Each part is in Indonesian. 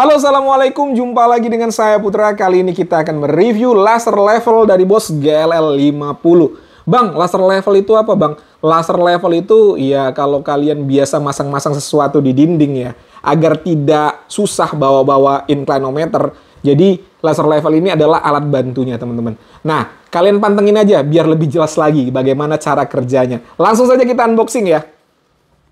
Halo, Assalamualaikum. Jumpa lagi dengan saya Putra. Kali ini kita akan mereview laser level dari Bos GLL 50. Bang, laser level itu apa bang? Laser level itu ya kalau kalian biasa masang-masang sesuatu di dinding ya, agar tidak susah bawa-bawa inclinometer. Jadi laser level ini adalah alat bantunya teman-teman. Nah, kalian pantengin aja biar lebih jelas lagi bagaimana cara kerjanya. Langsung saja kita unboxing ya.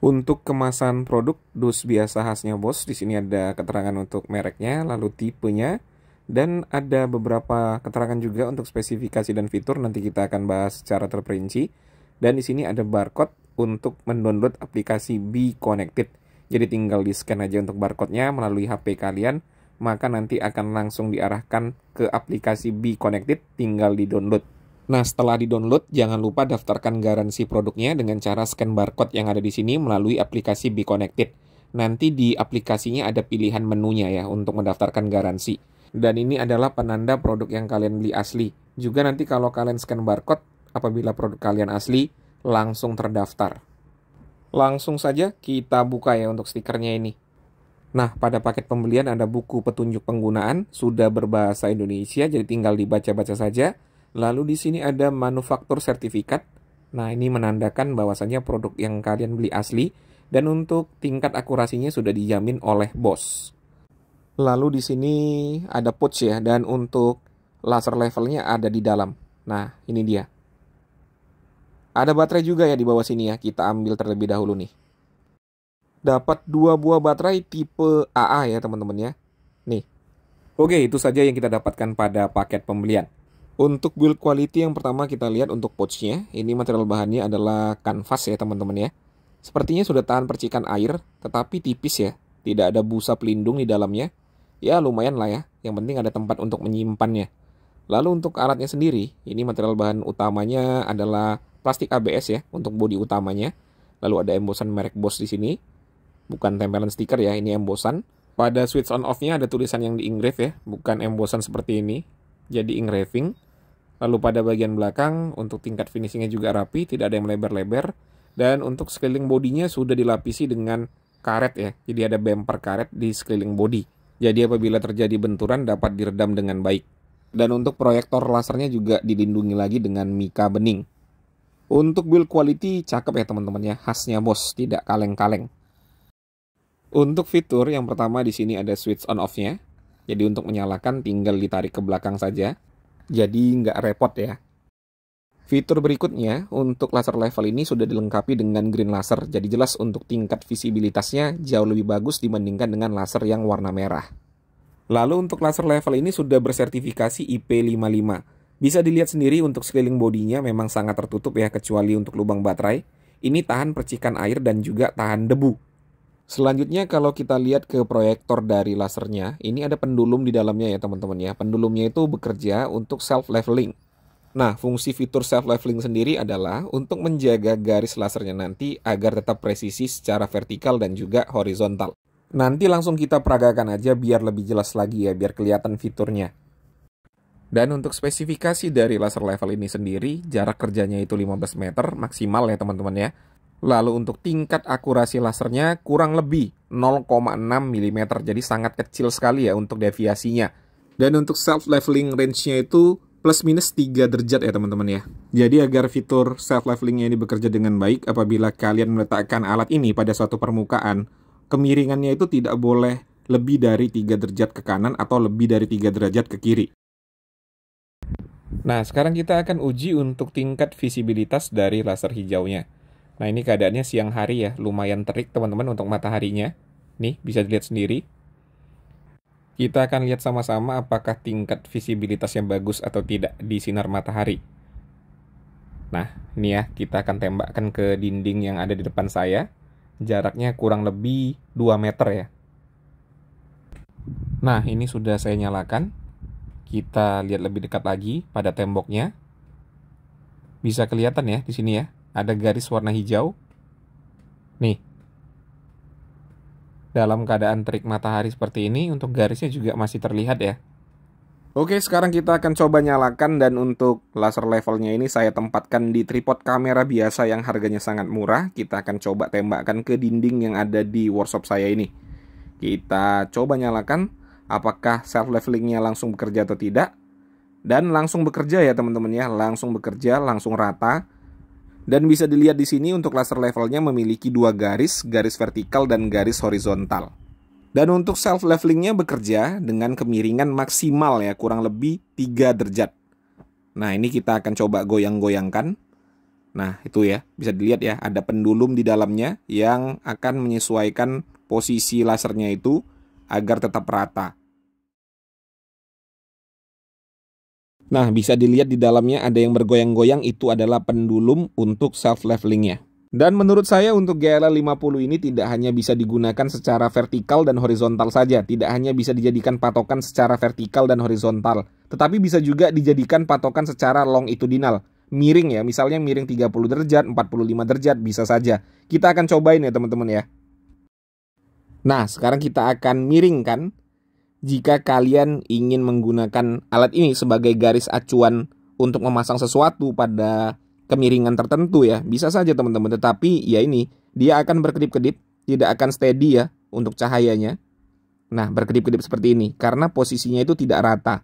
Untuk kemasan produk dus biasa khasnya Bos, di sini ada keterangan untuk mereknya, lalu tipenya, dan ada beberapa keterangan juga untuk spesifikasi dan fitur nanti kita akan bahas secara terperinci. Dan di sini ada barcode untuk mendownload aplikasi Be Connected. Jadi tinggal di scan aja untuk barcode-nya melalui HP kalian, maka nanti akan langsung diarahkan ke aplikasi Be Connected, tinggal di download. Nah, setelah di-download, jangan lupa daftarkan garansi produknya dengan cara scan barcode yang ada di sini melalui aplikasi Be Connected. Nanti di aplikasinya ada pilihan menunya ya untuk mendaftarkan garansi. Dan ini adalah penanda produk yang kalian beli asli. Juga nanti kalau kalian scan barcode, apabila produk kalian asli, langsung terdaftar. Langsung saja kita buka ya untuk stikernya ini. Nah, pada paket pembelian ada buku petunjuk penggunaan, sudah berbahasa Indonesia, jadi tinggal dibaca-baca saja. Lalu di sini ada manufaktur sertifikat. Nah, ini menandakan bahwasannya produk yang kalian beli asli dan untuk tingkat akurasinya sudah dijamin oleh bos. Lalu di sini ada pouch ya dan untuk laser levelnya ada di dalam. Nah, ini dia. Ada baterai juga ya di bawah sini ya. Kita ambil terlebih dahulu nih. Dapat dua buah baterai tipe AA ya teman-teman ya. Nih. Oke, itu saja yang kita dapatkan pada paket pembelian. Untuk build quality yang pertama kita lihat untuk pouchnya, ini material bahannya adalah kanvas ya teman-teman ya. Sepertinya sudah tahan percikan air, tetapi tipis ya, tidak ada busa pelindung di dalamnya. Ya lumayan lah ya, yang penting ada tempat untuk menyimpannya. Lalu untuk alatnya sendiri, ini material bahan utamanya adalah plastik ABS ya untuk bodi utamanya. Lalu ada embosan merek bos di sini. Bukan tempelan stiker ya, ini embosan. Pada switch on off-nya ada tulisan yang di-engrave ya, bukan embosan seperti ini. Jadi engraving. Lalu pada bagian belakang untuk tingkat finishingnya juga rapi, tidak ada yang melebar-lebar. Dan untuk sekeliling bodinya sudah dilapisi dengan karet ya. Jadi ada bumper karet di sekeliling bodi. Jadi apabila terjadi benturan dapat diredam dengan baik. Dan untuk proyektor lasernya juga dilindungi lagi dengan mika bening. Untuk build quality cakep ya teman-teman ya, khasnya bos, tidak kaleng-kaleng. Untuk fitur yang pertama di sini ada switch on off-nya. Jadi untuk menyalakan tinggal ditarik ke belakang saja jadi nggak repot ya. Fitur berikutnya untuk laser level ini sudah dilengkapi dengan green laser, jadi jelas untuk tingkat visibilitasnya jauh lebih bagus dibandingkan dengan laser yang warna merah. Lalu untuk laser level ini sudah bersertifikasi IP55. Bisa dilihat sendiri untuk sekeliling bodinya memang sangat tertutup ya kecuali untuk lubang baterai. Ini tahan percikan air dan juga tahan debu. Selanjutnya kalau kita lihat ke proyektor dari lasernya, ini ada pendulum di dalamnya ya teman-teman ya. Pendulumnya itu bekerja untuk self leveling. Nah, fungsi fitur self leveling sendiri adalah untuk menjaga garis lasernya nanti agar tetap presisi secara vertikal dan juga horizontal. Nanti langsung kita peragakan aja biar lebih jelas lagi ya, biar kelihatan fiturnya. Dan untuk spesifikasi dari laser level ini sendiri, jarak kerjanya itu 15 meter maksimal ya teman-teman ya. Lalu untuk tingkat akurasi lasernya kurang lebih 0,6 mm, jadi sangat kecil sekali ya untuk deviasinya. Dan untuk self-leveling range-nya itu plus minus 3 derajat ya teman-teman ya. Jadi agar fitur self leveling nya ini bekerja dengan baik, apabila kalian meletakkan alat ini pada suatu permukaan, kemiringannya itu tidak boleh lebih dari 3 derajat ke kanan atau lebih dari 3 derajat ke kiri. Nah, sekarang kita akan uji untuk tingkat visibilitas dari laser hijaunya. Nah ini keadaannya siang hari ya, lumayan terik teman-teman untuk mataharinya. Nih bisa dilihat sendiri. Kita akan lihat sama-sama apakah tingkat visibilitasnya bagus atau tidak di sinar matahari. Nah, ini ya, kita akan tembakkan ke dinding yang ada di depan saya. Jaraknya kurang lebih 2 meter ya. Nah, ini sudah saya nyalakan. Kita lihat lebih dekat lagi pada temboknya. Bisa kelihatan ya di sini ya ada garis warna hijau. Nih. Dalam keadaan terik matahari seperti ini untuk garisnya juga masih terlihat ya. Oke, sekarang kita akan coba nyalakan dan untuk laser levelnya ini saya tempatkan di tripod kamera biasa yang harganya sangat murah. Kita akan coba tembakkan ke dinding yang ada di workshop saya ini. Kita coba nyalakan apakah self levelingnya langsung bekerja atau tidak. Dan langsung bekerja ya teman-teman ya, langsung bekerja, langsung rata. Dan bisa dilihat di sini untuk laser levelnya memiliki dua garis, garis vertikal dan garis horizontal. Dan untuk self levelingnya bekerja dengan kemiringan maksimal ya, kurang lebih 3 derajat. Nah ini kita akan coba goyang-goyangkan. Nah itu ya, bisa dilihat ya, ada pendulum di dalamnya yang akan menyesuaikan posisi lasernya itu agar tetap rata. Nah, bisa dilihat di dalamnya ada yang bergoyang-goyang itu adalah pendulum untuk self-levelingnya. Dan menurut saya untuk GLA 50 ini tidak hanya bisa digunakan secara vertikal dan horizontal saja, tidak hanya bisa dijadikan patokan secara vertikal dan horizontal, tetapi bisa juga dijadikan patokan secara longitudinal. Miring ya, misalnya miring 30 derajat, 45 derajat bisa saja. Kita akan cobain ya teman-teman ya. Nah, sekarang kita akan miringkan jika kalian ingin menggunakan alat ini sebagai garis acuan untuk memasang sesuatu pada kemiringan tertentu ya bisa saja teman-teman tetapi ya ini dia akan berkedip-kedip tidak akan steady ya untuk cahayanya nah berkedip-kedip seperti ini karena posisinya itu tidak rata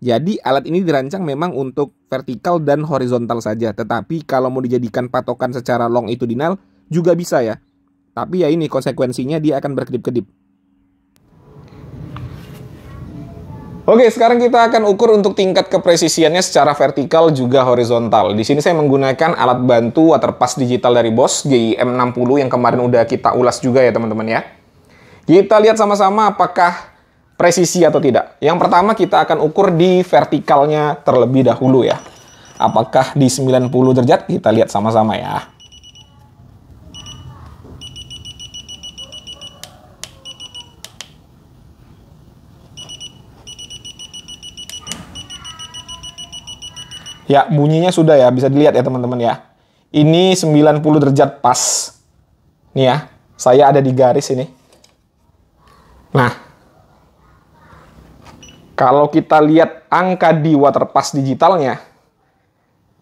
jadi alat ini dirancang memang untuk vertikal dan horizontal saja tetapi kalau mau dijadikan patokan secara longitudinal juga bisa ya tapi ya ini konsekuensinya dia akan berkedip-kedip Oke, sekarang kita akan ukur untuk tingkat kepresisiannya secara vertikal juga horizontal. Di sini saya menggunakan alat bantu waterpass digital dari Bosch GIM60 yang kemarin udah kita ulas juga ya teman-teman ya. Kita lihat sama-sama apakah presisi atau tidak. Yang pertama kita akan ukur di vertikalnya terlebih dahulu ya. Apakah di 90 derajat? Kita lihat sama-sama ya. Ya, bunyinya sudah ya, bisa dilihat ya teman-teman ya. Ini 90 derajat pas. Nih ya, saya ada di garis ini. Nah, kalau kita lihat angka di waterpass digitalnya,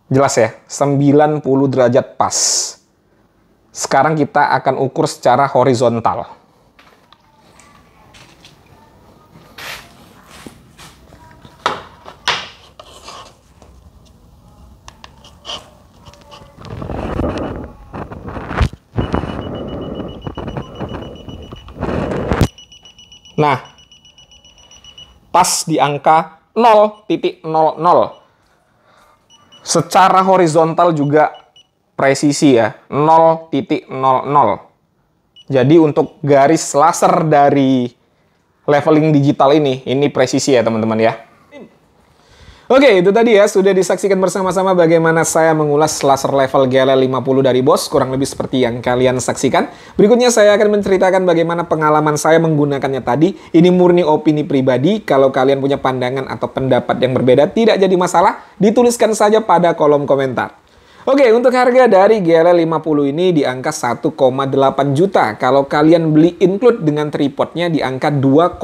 jelas ya, 90 derajat pas. Sekarang kita akan ukur secara horizontal. Nah, pas di angka 0.00. Secara horizontal juga presisi ya, 0.00. Jadi untuk garis laser dari leveling digital ini, ini presisi ya teman-teman ya. Oke, itu tadi ya. Sudah disaksikan bersama-sama bagaimana saya mengulas laser level e lima 50 dari BOS. Kurang lebih seperti yang kalian saksikan. Berikutnya saya akan menceritakan bagaimana pengalaman saya menggunakannya tadi. Ini murni opini pribadi. Kalau kalian punya pandangan atau pendapat yang berbeda, tidak jadi masalah. Dituliskan saja pada kolom komentar. Oke, untuk harga dari gl 50 ini di angka 1,8 juta. Kalau kalian beli include dengan tripodnya di angka 2,4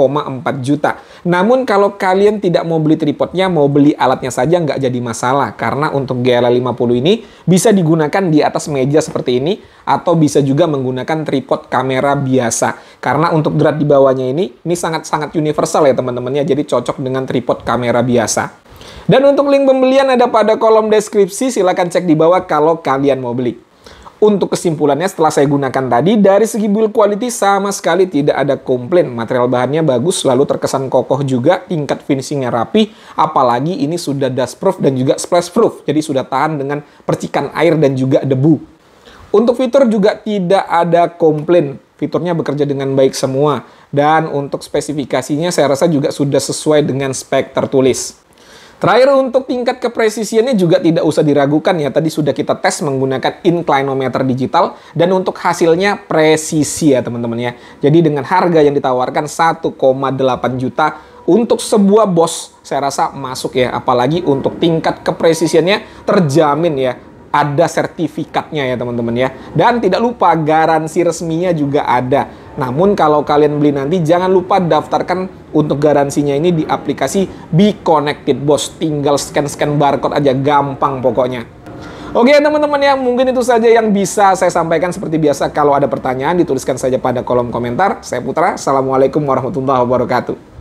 juta. Namun kalau kalian tidak mau beli tripodnya, mau beli alatnya saja nggak jadi masalah. Karena untuk gl 50 ini bisa digunakan di atas meja seperti ini atau bisa juga menggunakan tripod kamera biasa. Karena untuk berat di bawahnya ini, ini sangat-sangat universal ya teman-temannya. Jadi cocok dengan tripod kamera biasa. Dan untuk link pembelian ada pada kolom deskripsi, silahkan cek di bawah kalau kalian mau beli. Untuk kesimpulannya setelah saya gunakan tadi, dari segi build quality sama sekali tidak ada komplain. Material bahannya bagus, lalu terkesan kokoh juga, tingkat finishingnya rapi, apalagi ini sudah dust proof dan juga splash proof, jadi sudah tahan dengan percikan air dan juga debu. Untuk fitur juga tidak ada komplain, fiturnya bekerja dengan baik semua. Dan untuk spesifikasinya saya rasa juga sudah sesuai dengan spek tertulis. Terakhir untuk tingkat kepresisiannya juga tidak usah diragukan ya. Tadi sudah kita tes menggunakan inclinometer digital dan untuk hasilnya presisi ya teman-teman ya. Jadi dengan harga yang ditawarkan 1,8 juta untuk sebuah bos saya rasa masuk ya. Apalagi untuk tingkat kepresisiannya terjamin ya ada sertifikatnya ya teman-teman ya. Dan tidak lupa garansi resminya juga ada. Namun kalau kalian beli nanti jangan lupa daftarkan untuk garansinya ini di aplikasi Be Connected Bos. Tinggal scan-scan barcode aja gampang pokoknya. Oke teman-teman ya mungkin itu saja yang bisa saya sampaikan seperti biasa kalau ada pertanyaan dituliskan saja pada kolom komentar. Saya Putra, Assalamualaikum warahmatullahi wabarakatuh.